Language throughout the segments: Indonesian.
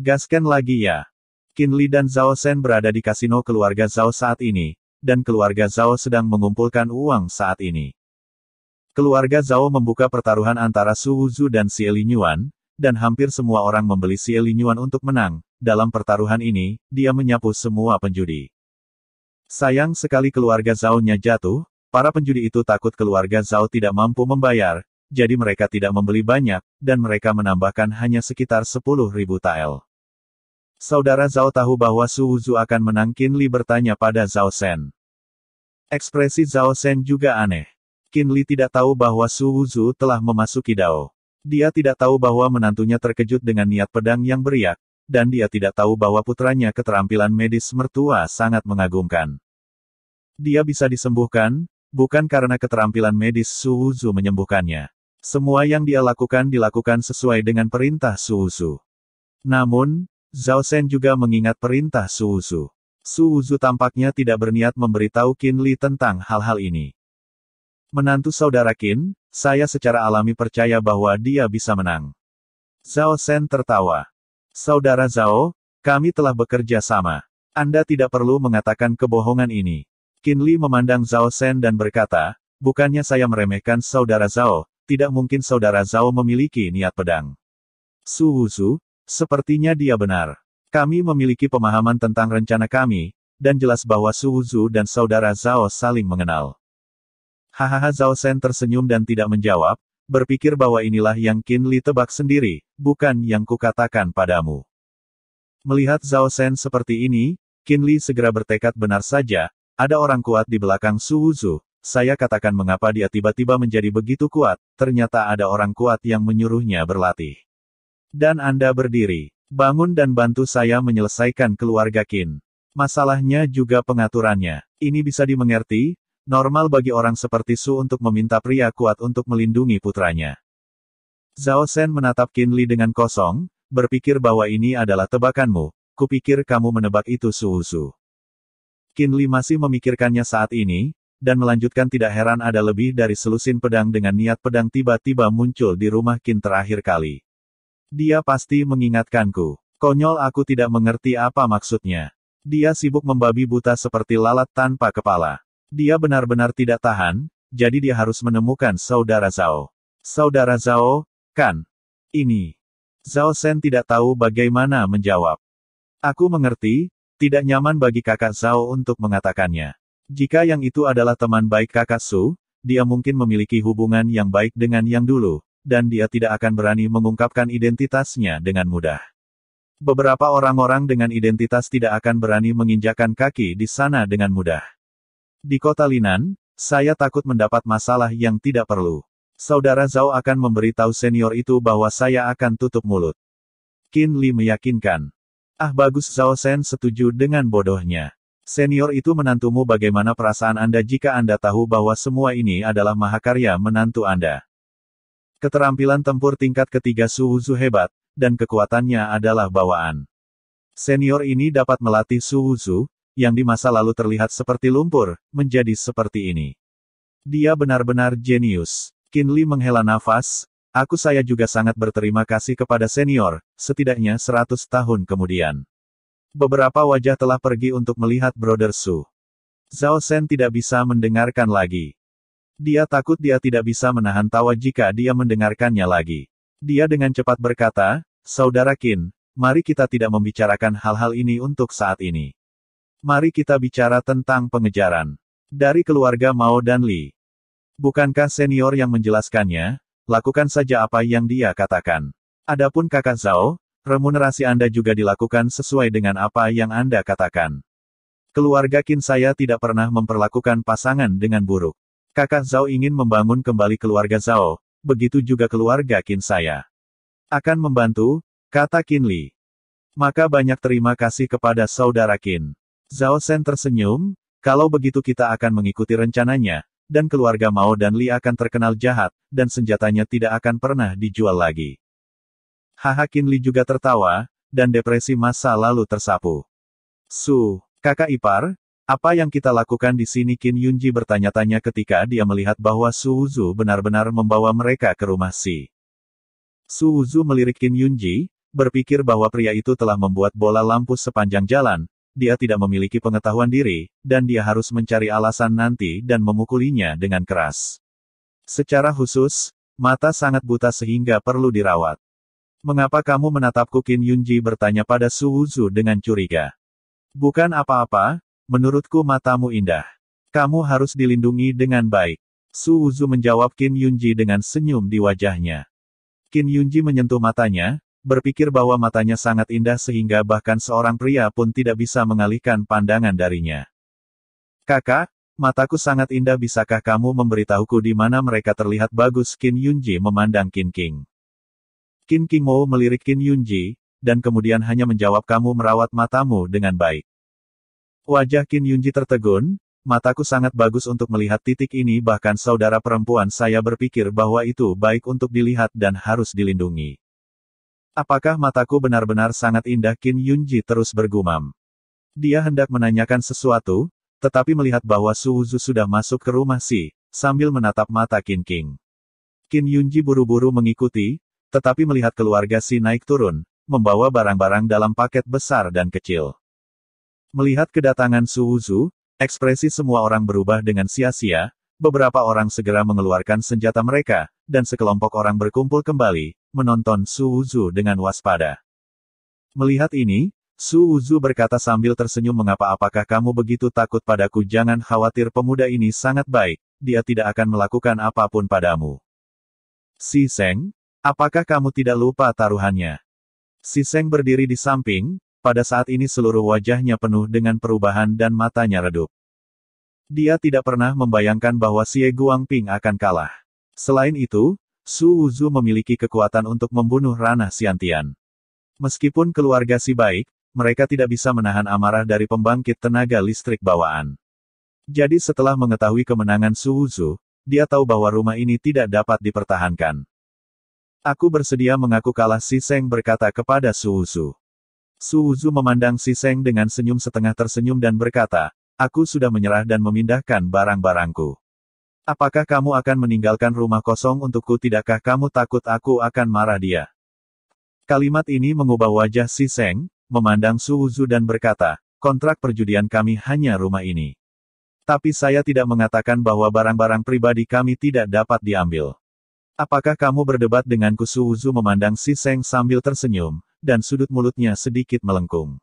Gaskan lagi ya. Kinli dan Zhao Sen berada di kasino keluarga Zhao saat ini, dan keluarga Zhao sedang mengumpulkan uang saat ini. Keluarga Zhao membuka pertaruhan antara Su dan Xie Yuan, dan hampir semua orang membeli Xie Yuan untuk menang. Dalam pertaruhan ini, dia menyapu semua penjudi. Sayang sekali keluarga Zhao-nya jatuh, para penjudi itu takut keluarga Zhao tidak mampu membayar, jadi mereka tidak membeli banyak, dan mereka menambahkan hanya sekitar 10.000 tael. Saudara Zhao tahu bahwa Su Wuzu akan menang Qin Li bertanya pada Zhao Shen. Ekspresi Zhao Shen juga aneh. Qin Li tidak tahu bahwa Su Wuzu telah memasuki Dao. Dia tidak tahu bahwa menantunya terkejut dengan niat pedang yang beriak, dan dia tidak tahu bahwa putranya keterampilan medis mertua sangat mengagumkan. Dia bisa disembuhkan, bukan karena keterampilan medis Su Wuzu menyembuhkannya. Semua yang dia lakukan dilakukan sesuai dengan perintah Suzu. Namun, Zhao Shen juga mengingat perintah Suzu. Suzu tampaknya tidak berniat memberitahu Qin Li tentang hal-hal ini. Menantu saudara Qin, saya secara alami percaya bahwa dia bisa menang. Zhao Shen tertawa. Saudara Zhao, kami telah bekerja sama. Anda tidak perlu mengatakan kebohongan ini. Qin Li memandang Zhao Shen dan berkata, bukannya saya meremehkan saudara Zhao, tidak mungkin saudara Zhao memiliki niat pedang. Su Wuzu, sepertinya dia benar. Kami memiliki pemahaman tentang rencana kami, dan jelas bahwa Su Wuzu dan saudara Zhao saling mengenal. Hahaha Zhao Sen tersenyum dan tidak menjawab, berpikir bahwa inilah yang Qin Li tebak sendiri, bukan yang kukatakan padamu. Melihat Zhao Sen seperti ini, Qin Li segera bertekad benar saja, ada orang kuat di belakang Su Wuzu, saya katakan mengapa dia tiba-tiba menjadi begitu kuat, ternyata ada orang kuat yang menyuruhnya berlatih. Dan Anda berdiri, bangun dan bantu saya menyelesaikan keluarga Kin. Masalahnya juga pengaturannya. Ini bisa dimengerti, normal bagi orang seperti Su untuk meminta pria kuat untuk melindungi putranya. Zhao Sen menatap Kin Li dengan kosong, berpikir bahwa ini adalah tebakanmu, kupikir kamu menebak itu Su Su. Kin Li masih memikirkannya saat ini, dan melanjutkan tidak heran ada lebih dari selusin pedang dengan niat pedang tiba-tiba muncul di rumah Kin terakhir kali. Dia pasti mengingatkanku. Konyol aku tidak mengerti apa maksudnya. Dia sibuk membabi buta seperti lalat tanpa kepala. Dia benar-benar tidak tahan, jadi dia harus menemukan saudara Zhao. Saudara Zhao, kan? Ini. Zhao Sen tidak tahu bagaimana menjawab. Aku mengerti, tidak nyaman bagi kakak Zhao untuk mengatakannya. Jika yang itu adalah teman baik kakak Su, dia mungkin memiliki hubungan yang baik dengan yang dulu, dan dia tidak akan berani mengungkapkan identitasnya dengan mudah. Beberapa orang-orang dengan identitas tidak akan berani menginjakan kaki di sana dengan mudah. Di kota Linan, saya takut mendapat masalah yang tidak perlu. Saudara Zhao akan memberitahu senior itu bahwa saya akan tutup mulut. Qin Li meyakinkan. Ah bagus Zhao Sen setuju dengan bodohnya. Senior itu menantumu bagaimana perasaan Anda jika Anda tahu bahwa semua ini adalah mahakarya menantu Anda. Keterampilan tempur tingkat ketiga Zu hebat, dan kekuatannya adalah bawaan. Senior ini dapat melatih Zu, yang di masa lalu terlihat seperti lumpur, menjadi seperti ini. Dia benar-benar jenius. Kinli menghela nafas, aku saya juga sangat berterima kasih kepada senior, setidaknya 100 tahun kemudian. Beberapa wajah telah pergi untuk melihat Brother Su. Zhao Shen tidak bisa mendengarkan lagi. Dia takut dia tidak bisa menahan tawa jika dia mendengarkannya lagi. Dia dengan cepat berkata, Saudara Qin, mari kita tidak membicarakan hal-hal ini untuk saat ini. Mari kita bicara tentang pengejaran. Dari keluarga Mao dan Li. Bukankah senior yang menjelaskannya? Lakukan saja apa yang dia katakan. Adapun kakak Zhao, Remunerasi Anda juga dilakukan sesuai dengan apa yang Anda katakan. Keluarga Kin saya tidak pernah memperlakukan pasangan dengan buruk. Kakak Zhao ingin membangun kembali keluarga Zhao, begitu juga keluarga Kin saya. Akan membantu, kata Kin Li. Maka banyak terima kasih kepada saudara Kin. Zhao Sen tersenyum, kalau begitu kita akan mengikuti rencananya, dan keluarga Mao dan Li akan terkenal jahat, dan senjatanya tidak akan pernah dijual lagi. Haha Kinli juga tertawa, dan depresi masa lalu tersapu. Su, kakak ipar, apa yang kita lakukan di sini Kin Yunji bertanya-tanya ketika dia melihat bahwa Su Wuzu benar-benar membawa mereka ke rumah Si. Su Wuzu melirik Kin Yunji, berpikir bahwa pria itu telah membuat bola lampu sepanjang jalan, dia tidak memiliki pengetahuan diri, dan dia harus mencari alasan nanti dan memukulinya dengan keras. Secara khusus, mata sangat buta sehingga perlu dirawat. Mengapa kamu menatapku Qin Yunji bertanya pada Su Wuzu dengan curiga. Bukan apa-apa, menurutku matamu indah. Kamu harus dilindungi dengan baik. Su Wuzu menjawab Qin Yunji dengan senyum di wajahnya. Qin Yunji menyentuh matanya, berpikir bahwa matanya sangat indah sehingga bahkan seorang pria pun tidak bisa mengalihkan pandangan darinya. Kakak, mataku sangat indah bisakah kamu memberitahuku di mana mereka terlihat bagus Qin Yunji memandang Qin King. Qin Qingmo melirik Qin Yunji, dan kemudian hanya menjawab kamu merawat matamu dengan baik. Wajah Qin Yunji tertegun, mataku sangat bagus untuk melihat titik ini bahkan saudara perempuan saya berpikir bahwa itu baik untuk dilihat dan harus dilindungi. Apakah mataku benar-benar sangat indah Qin Yunji terus bergumam. Dia hendak menanyakan sesuatu, tetapi melihat bahwa Suuzu sudah masuk ke rumah Si, sambil menatap mata Kin King. Qin Yunji buru-buru mengikuti, tetapi melihat keluarga Si naik turun, membawa barang-barang dalam paket besar dan kecil. Melihat kedatangan Su ekspresi semua orang berubah dengan sia-sia, beberapa orang segera mengeluarkan senjata mereka, dan sekelompok orang berkumpul kembali, menonton Su dengan waspada. Melihat ini, Su berkata sambil tersenyum mengapa apakah kamu begitu takut padaku jangan khawatir pemuda ini sangat baik, dia tidak akan melakukan apapun padamu. Si Seng, Apakah kamu tidak lupa taruhannya? Si Seng berdiri di samping, pada saat ini seluruh wajahnya penuh dengan perubahan dan matanya redup. Dia tidak pernah membayangkan bahwa Xie Guangping akan kalah. Selain itu, Su Wuzu memiliki kekuatan untuk membunuh ranah Siantian. Meskipun keluarga si baik, mereka tidak bisa menahan amarah dari pembangkit tenaga listrik bawaan. Jadi setelah mengetahui kemenangan Su Wuzu, dia tahu bahwa rumah ini tidak dapat dipertahankan. Aku bersedia mengaku kalah si Seng berkata kepada Su. Suuzu. Wuzu memandang si Seng dengan senyum setengah tersenyum dan berkata, aku sudah menyerah dan memindahkan barang-barangku. Apakah kamu akan meninggalkan rumah kosong untukku tidakkah kamu takut aku akan marah dia? Kalimat ini mengubah wajah si Seng, memandang Suuzu dan berkata, kontrak perjudian kami hanya rumah ini. Tapi saya tidak mengatakan bahwa barang-barang pribadi kami tidak dapat diambil. Apakah kamu berdebat denganku? Suzu memandang si Seng sambil tersenyum, dan sudut mulutnya sedikit melengkung.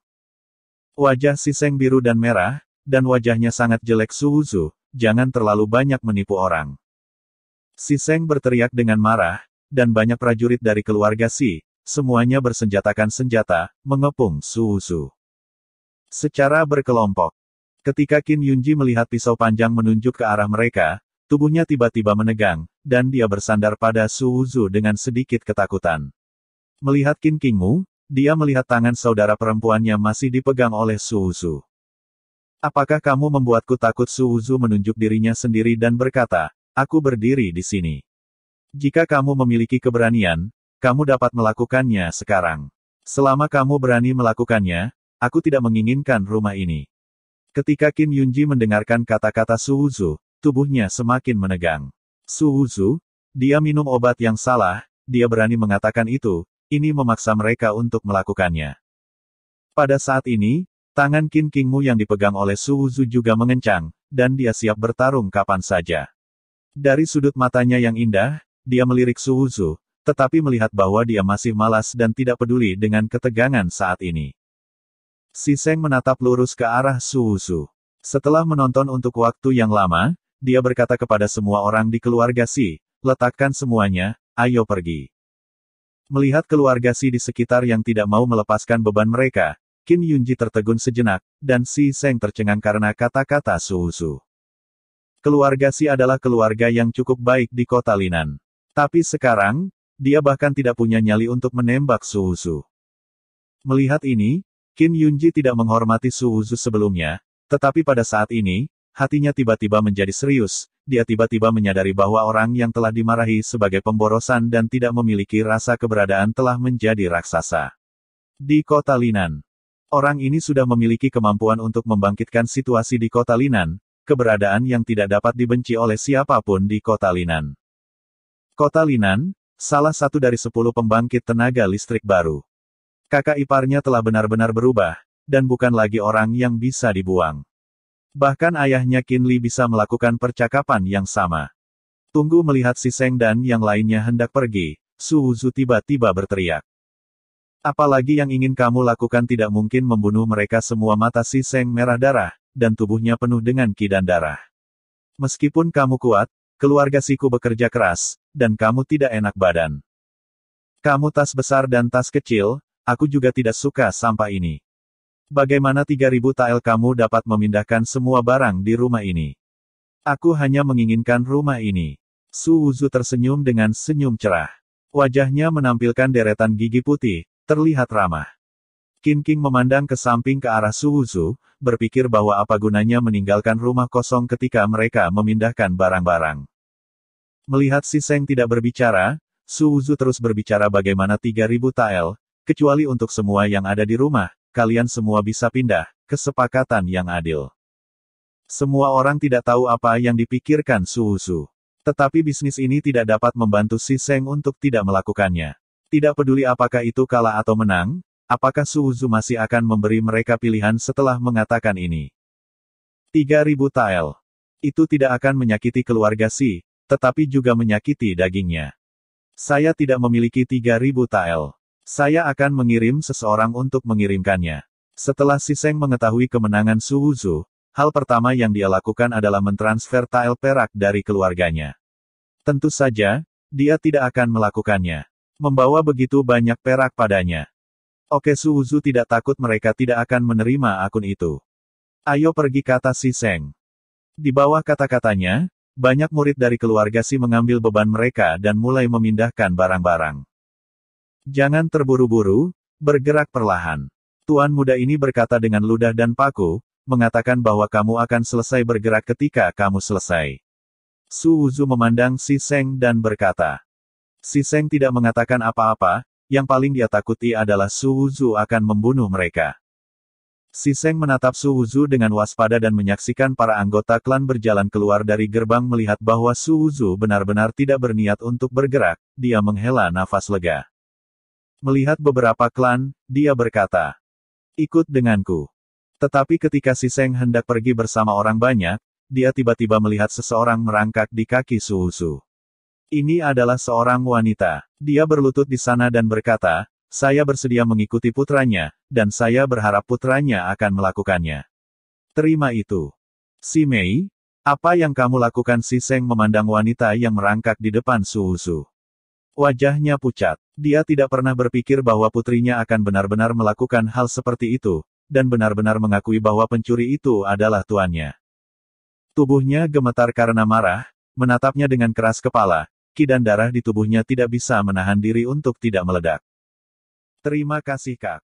Wajah si Seng biru dan merah, dan wajahnya sangat jelek Suzu, jangan terlalu banyak menipu orang. Si Seng berteriak dengan marah, dan banyak prajurit dari keluarga Si, semuanya bersenjatakan senjata, mengepung Suzu. Secara berkelompok, ketika Qin Yunji melihat pisau panjang menunjuk ke arah mereka, Tubuhnya tiba-tiba menegang, dan dia bersandar pada Suuzu dengan sedikit ketakutan. Melihat Qin Qingmu, dia melihat tangan saudara perempuannya masih dipegang oleh Suuzu. Apakah kamu membuatku takut Suuzu menunjuk dirinya sendiri dan berkata, aku berdiri di sini. Jika kamu memiliki keberanian, kamu dapat melakukannya sekarang. Selama kamu berani melakukannya, aku tidak menginginkan rumah ini. Ketika Kim Yunji mendengarkan kata-kata Suuzu, Tubuhnya semakin menegang. Su Wuzu, dia minum obat yang salah, dia berani mengatakan itu, ini memaksa mereka untuk melakukannya. Pada saat ini, tangan Qin Qingmu yang dipegang oleh Su Wuzu juga mengencang, dan dia siap bertarung kapan saja. Dari sudut matanya yang indah, dia melirik Su Wuzu, tetapi melihat bahwa dia masih malas dan tidak peduli dengan ketegangan saat ini. Si Seng menatap lurus ke arah Su Wuzu. Setelah menonton untuk waktu yang lama, dia berkata kepada semua orang di keluarga Si, letakkan semuanya, ayo pergi. Melihat keluarga Si di sekitar yang tidak mau melepaskan beban mereka, Kim Yunji tertegun sejenak, dan Si Seng tercengang karena kata-kata Su. Keluarga Si adalah keluarga yang cukup baik di kota Linan. Tapi sekarang, dia bahkan tidak punya nyali untuk menembak Su. Melihat ini, Kim Yunji tidak menghormati Su sebelumnya, tetapi pada saat ini, Hatinya tiba-tiba menjadi serius, dia tiba-tiba menyadari bahwa orang yang telah dimarahi sebagai pemborosan dan tidak memiliki rasa keberadaan telah menjadi raksasa. Di kota Linan, orang ini sudah memiliki kemampuan untuk membangkitkan situasi di kota Linan, keberadaan yang tidak dapat dibenci oleh siapapun di kota Linan. Kota Linan, salah satu dari sepuluh pembangkit tenaga listrik baru. Kakak iparnya telah benar-benar berubah, dan bukan lagi orang yang bisa dibuang. Bahkan ayahnya Kinli bisa melakukan percakapan yang sama. Tunggu melihat si Seng dan yang lainnya hendak pergi, Su Wuzu tiba-tiba berteriak. Apalagi yang ingin kamu lakukan tidak mungkin membunuh mereka semua mata si Seng merah darah, dan tubuhnya penuh dengan ki dan darah. Meskipun kamu kuat, keluarga siku bekerja keras, dan kamu tidak enak badan. Kamu tas besar dan tas kecil, aku juga tidak suka sampah ini. Bagaimana 3000 tael kamu dapat memindahkan semua barang di rumah ini? Aku hanya menginginkan rumah ini. Su Wuzu tersenyum dengan senyum cerah. Wajahnya menampilkan deretan gigi putih, terlihat ramah. Kin King memandang ke samping ke arah Su Wuzu, berpikir bahwa apa gunanya meninggalkan rumah kosong ketika mereka memindahkan barang-barang. Melihat si Seng tidak berbicara, Su Wuzu terus berbicara bagaimana 3000 tael, kecuali untuk semua yang ada di rumah, kalian semua bisa pindah, kesepakatan yang adil. Semua orang tidak tahu apa yang dipikirkan Suusu. Tetapi bisnis ini tidak dapat membantu si Seng untuk tidak melakukannya. Tidak peduli apakah itu kalah atau menang, apakah Suuzu masih akan memberi mereka pilihan setelah mengatakan ini. 3000 tael. Itu tidak akan menyakiti keluarga si, tetapi juga menyakiti dagingnya. Saya tidak memiliki 3000 tael. Saya akan mengirim seseorang untuk mengirimkannya. Setelah Siseng mengetahui kemenangan Su Wuzu, hal pertama yang dia lakukan adalah mentransfer tael perak dari keluarganya. Tentu saja, dia tidak akan melakukannya. Membawa begitu banyak perak padanya. Oke Su Wuzu tidak takut mereka tidak akan menerima akun itu. Ayo pergi kata Siseng. Di bawah kata-katanya, banyak murid dari keluarga Si mengambil beban mereka dan mulai memindahkan barang-barang. Jangan terburu-buru, bergerak perlahan. Tuan muda ini berkata dengan ludah dan paku, mengatakan bahwa kamu akan selesai bergerak ketika kamu selesai. Su Wuzu memandang Si Seng dan berkata. Si Seng tidak mengatakan apa-apa, yang paling dia takuti adalah Su Wuzu akan membunuh mereka. Si Seng menatap Su Wuzu dengan waspada dan menyaksikan para anggota klan berjalan keluar dari gerbang melihat bahwa Su Wuzu benar-benar tidak berniat untuk bergerak, dia menghela nafas lega. Melihat beberapa klan, dia berkata, "Ikut denganku." Tetapi ketika si Seng hendak pergi bersama orang banyak, dia tiba-tiba melihat seseorang merangkak di kaki Suhusu. Ini adalah seorang wanita. Dia berlutut di sana dan berkata, "Saya bersedia mengikuti putranya, dan saya berharap putranya akan melakukannya." Terima itu. Si Mei, apa yang kamu lakukan? Si Seng memandang wanita yang merangkak di depan Suhusu. Wajahnya pucat. Dia tidak pernah berpikir bahwa putrinya akan benar-benar melakukan hal seperti itu, dan benar-benar mengakui bahwa pencuri itu adalah tuannya. Tubuhnya gemetar karena marah, menatapnya dengan keras kepala, ki dan darah di tubuhnya tidak bisa menahan diri untuk tidak meledak. Terima kasih kak.